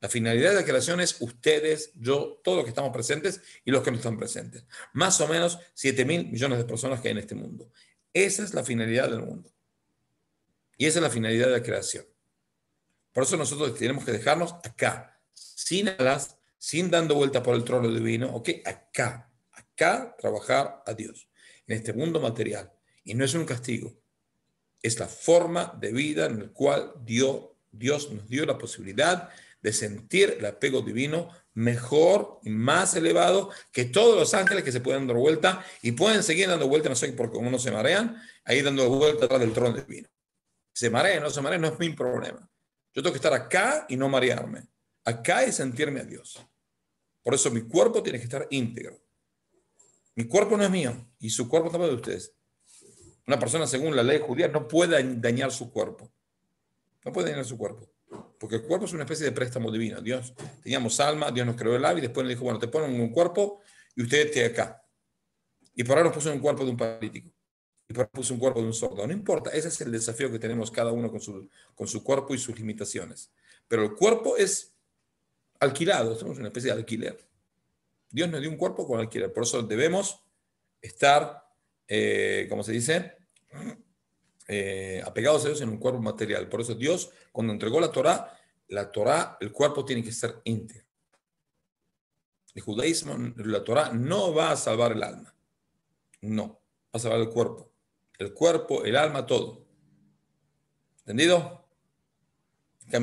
La finalidad de la creación es ustedes, yo, todos los que estamos presentes y los que no están presentes. Más o menos 7 mil millones de personas que hay en este mundo. Esa es la finalidad del mundo. Y esa es la finalidad de la creación. Por eso nosotros tenemos que dejarnos acá, sin alas, sin dando vuelta por el trono divino, ¿ok? Acá, acá trabajar a Dios, en este mundo material. Y no es un castigo, es la forma de vida en la cual Dios, Dios nos dio la posibilidad de sentir el apego divino mejor y más elevado que todos los ángeles que se pueden dar vuelta y pueden seguir dando vuelta, no sé por cómo no se marean, ahí dando vuelta atrás del trono divino. Se marean, no se marean, no es mi problema. Yo tengo que estar acá y no marearme. Acá es sentirme a Dios. Por eso mi cuerpo tiene que estar íntegro. Mi cuerpo no es mío y su cuerpo tampoco es de ustedes. Una persona, según la ley judía, no puede dañar su cuerpo. No puede dañar su cuerpo. Porque el cuerpo es una especie de préstamo divino. Dios, teníamos alma, Dios nos creó el alma y después le dijo, bueno, te ponen un cuerpo y usted esté acá. Y por ahora nos puso un cuerpo de un político. Y por ahora puso un cuerpo de un sordo. No importa, ese es el desafío que tenemos cada uno con su, con su cuerpo y sus limitaciones. Pero el cuerpo es Alquilado, somos una especie de alquiler. Dios nos dio un cuerpo con alquiler, por eso debemos estar, eh, como se dice, eh, apegados a Dios en un cuerpo material. Por eso Dios, cuando entregó la Torá, la Torá, el cuerpo tiene que ser íntegro. El judaísmo, la Torá no va a salvar el alma. No, va a salvar el cuerpo. El cuerpo, el alma, todo. ¿Entendido?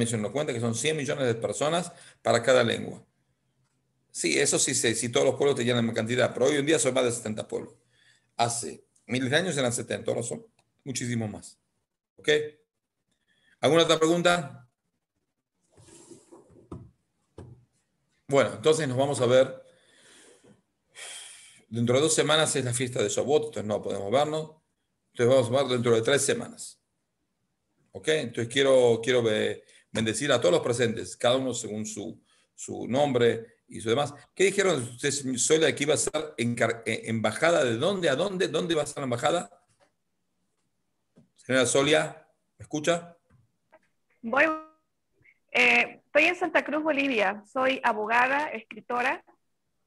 se nos cuenta, que son 100 millones de personas para cada lengua. Sí, eso sí, si todos los pueblos tenían la misma cantidad, pero hoy en día son más de 70 pueblos. Hace miles de años eran 70, ahora son muchísimo más. ¿Ok? ¿Alguna otra pregunta? Bueno, entonces nos vamos a ver. Dentro de dos semanas es la fiesta de Sobot, entonces no podemos vernos. Entonces vamos a ver dentro de tres semanas. ¿Ok? Entonces quiero, quiero bendecir a todos los presentes, cada uno según su, su nombre y su demás. ¿Qué dijeron ustedes? Soy la que iba a ser embajada. ¿De dónde a dónde? ¿Dónde va a ser la embajada? Señora Solia, ¿me escucha? Voy. Eh, estoy en Santa Cruz, Bolivia. Soy abogada, escritora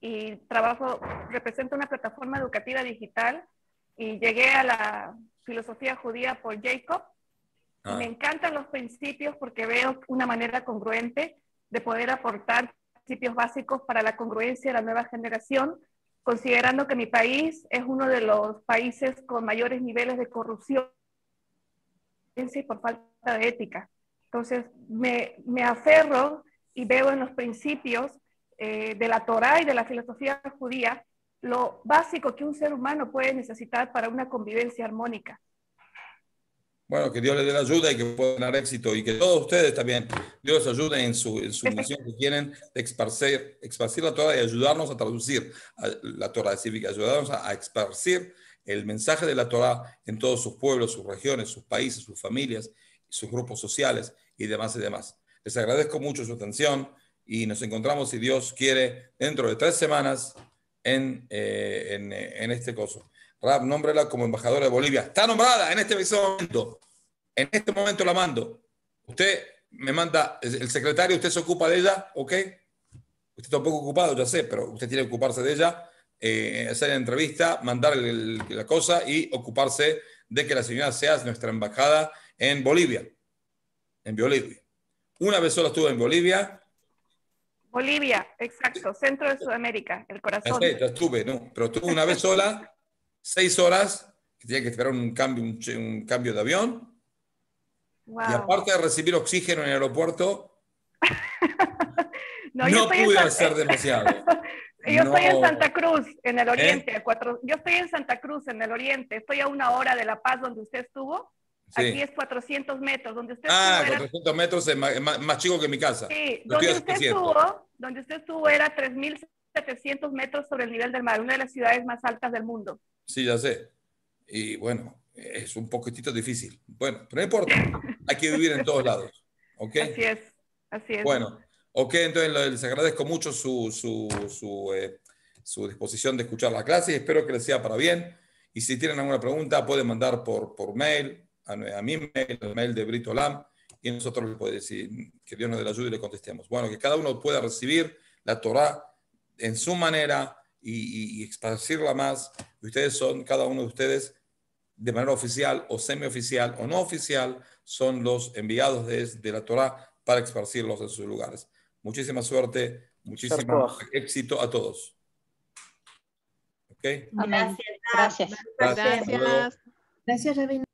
y trabajo, represento una plataforma educativa digital y llegué a la filosofía judía por Jacob me ah. encantan los principios porque veo una manera congruente de poder aportar principios básicos para la congruencia de la nueva generación, considerando que mi país es uno de los países con mayores niveles de corrupción y por falta de ética. Entonces, me, aferro y veo en los principios eh, de la Torá y de la filosofía judía lo básico que un ser humano puede necesitar para una convivencia armónica. Bueno, que Dios les dé la ayuda y que puedan dar éxito y que todos ustedes también, Dios les ayude en su, en su este misión que quieren de esparcir, la Torah y ayudarnos a traducir la Torah cívica, ayudarnos a, a, esparcir el mensaje de la Torah en todos sus pueblos, sus regiones, sus países, sus familias, sus grupos sociales y demás y demás. Les agradezco mucho su atención y nos encontramos, si Dios quiere, dentro de tres semanas en, eh, en, eh, en este coso. Rab, nómbrela como embajadora de Bolivia. Está nombrada en este momento. En este momento la mando. Usted me manda, el secretario, usted se ocupa de ella, ¿ok? Usted está un poco ocupado, ya sé, pero usted tiene que ocuparse de ella, eh, hacer la entrevista, mandar la cosa y ocuparse de que la señora sea nuestra embajada en Bolivia. En Bolivia. Una vez sola estuve en Bolivia. Bolivia, exacto, centro de Sudamérica, el corazón. Ya, estuve, no, pero estuve una vez sola seis horas, que tenía que esperar un cambio, un, cambio de avión. Y aparte de recibir oxígeno en el aeropuerto, no, pude hacer demasiado. yo estoy en Santa Cruz, en el ¿Eh? oriente. Yo estoy en Santa Cruz, en el oriente. Estoy a una hora de La Paz, donde usted estuvo. Aquí es 400 metros, donde ah, 400 metros es más, chico que mi casa. Sí, donde usted, estuvo, donde usted estuvo era 3.000 700 metros sobre el nivel del mar, una de las ciudades más altas del mundo. Sí, ya sé. Y bueno, es un poquitito difícil. Bueno, pero no importa, hay que vivir en todos lados. Así es, así es. Bueno, ok, entonces les agradezco mucho su, su, eh, su, disposición de escuchar la clase y espero que les sea para bien. Y si tienen alguna pregunta, pueden mandar por, por mail, a, a mi mail, al mail de Brito Lam, y nosotros les podemos decir que Dios nos dé la ayuda y le contestemos. Bueno, que cada uno pueda recibir la Torah en su manera y, y, más. Ustedes son, cada uno de ustedes, de manera oficial o semioficial o no oficial, son los enviados de, de la Torah para esparcirlos en sus lugares. Muchísima suerte, muchísimo éxito a todos. Gracias. Gracias. Gracias,